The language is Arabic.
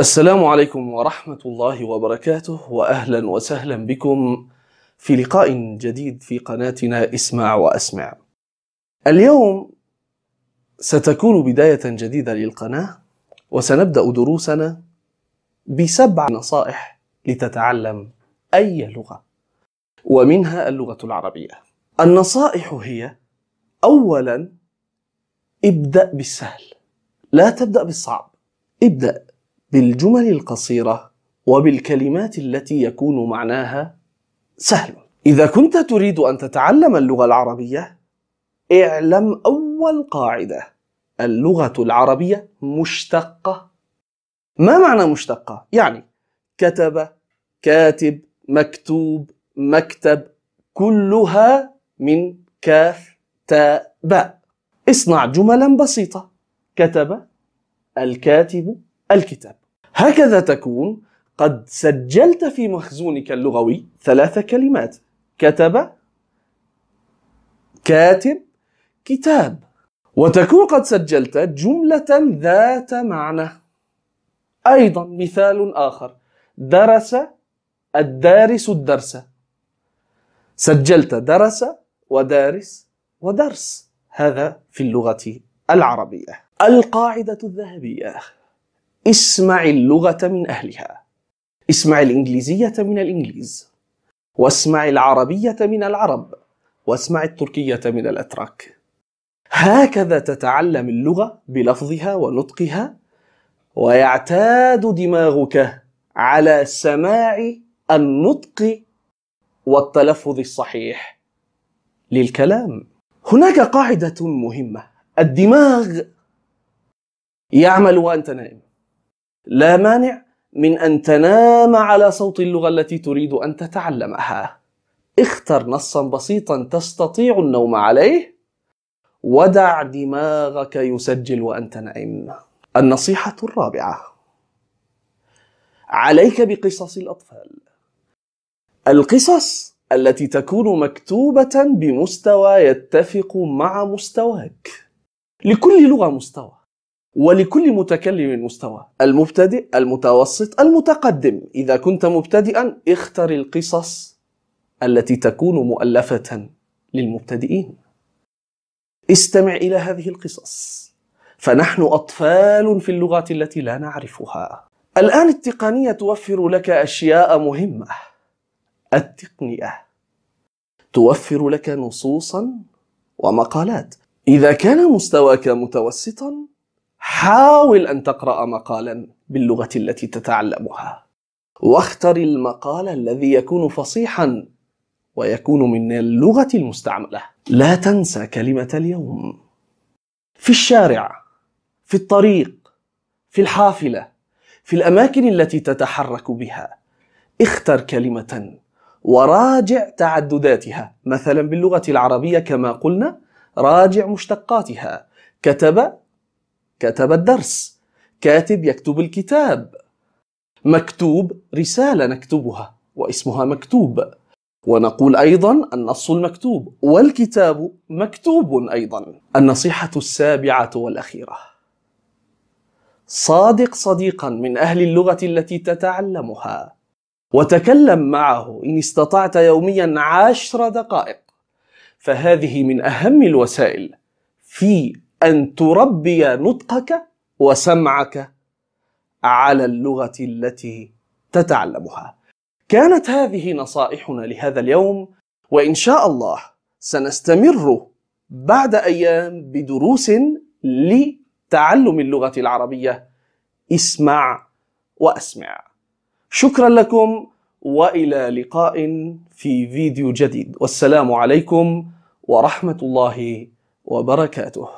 السلام عليكم ورحمة الله وبركاته وأهلا وسهلا بكم في لقاء جديد في قناتنا اسمع وأسمع. اليوم ستكون بداية جديدة للقناة وسنبدأ دروسنا بسبع نصائح لتتعلم أي لغة ومنها اللغة العربية. النصائح هي أولا ابدأ بالسهل لا تبدأ بالصعب ابدأ بالجمل القصيرة وبالكلمات التي يكون معناها سهل إذا كنت تريد أن تتعلم اللغة العربية اعلم أول قاعدة اللغة العربية مشتقة ما معنى مشتقة؟ يعني كتب كاتب مكتوب مكتب كلها من كاف تاء باء اصنع جملا بسيطة كتب الكاتب الكتاب هكذا تكون قد سجلت في مخزونك اللغوي ثلاث كلمات كتب كاتب كتاب وتكون قد سجلت جملة ذات معنى أيضا مثال آخر درس الدارس الدرس سجلت درس ودارس ودرس هذا في اللغة العربية القاعدة الذهبية اسمع اللغة من أهلها اسمع الإنجليزية من الإنجليز واسمع العربية من العرب واسمع التركية من الأتراك هكذا تتعلم اللغة بلفظها ونطقها ويعتاد دماغك على سماع النطق والتلفظ الصحيح للكلام هناك قاعدة مهمة الدماغ يعمل وأنت نائم لا مانع من أن تنام على صوت اللغة التي تريد أن تتعلمها اختر نصا بسيطا تستطيع النوم عليه ودع دماغك يسجل وأنت نائم النصيحة الرابعة عليك بقصص الأطفال القصص التي تكون مكتوبة بمستوى يتفق مع مستواك لكل لغة مستوى ولكل متكلم مستوى المبتدئ المتوسط المتقدم إذا كنت مبتدئا اختر القصص التي تكون مؤلفة للمبتدئين استمع إلى هذه القصص فنحن أطفال في اللغات التي لا نعرفها الآن التقنية توفر لك أشياء مهمة التقنية توفر لك نصوصا ومقالات إذا كان مستواك متوسطا حاول أن تقرأ مقالا باللغة التي تتعلمها واختر المقال الذي يكون فصيحا ويكون من اللغة المستعملة لا تنسى كلمة اليوم في الشارع في الطريق في الحافلة في الأماكن التي تتحرك بها اختر كلمة وراجع تعدداتها مثلا باللغة العربية كما قلنا راجع مشتقاتها كتب كتب الدرس كاتب يكتب الكتاب مكتوب رسالة نكتبها واسمها مكتوب ونقول أيضا النص المكتوب والكتاب مكتوب أيضا النصيحة السابعة والأخيرة صادق صديقا من أهل اللغة التي تتعلمها وتكلم معه إن استطعت يوميا عشر دقائق فهذه من أهم الوسائل في أن تربي نطقك وسمعك على اللغة التي تتعلمها. كانت هذه نصائحنا لهذا اليوم وإن شاء الله سنستمر بعد أيام بدروس لتعلم اللغة العربية اسمع وأسمع. شكرا لكم والى لقاء في فيديو جديد والسلام عليكم ورحمه الله وبركاته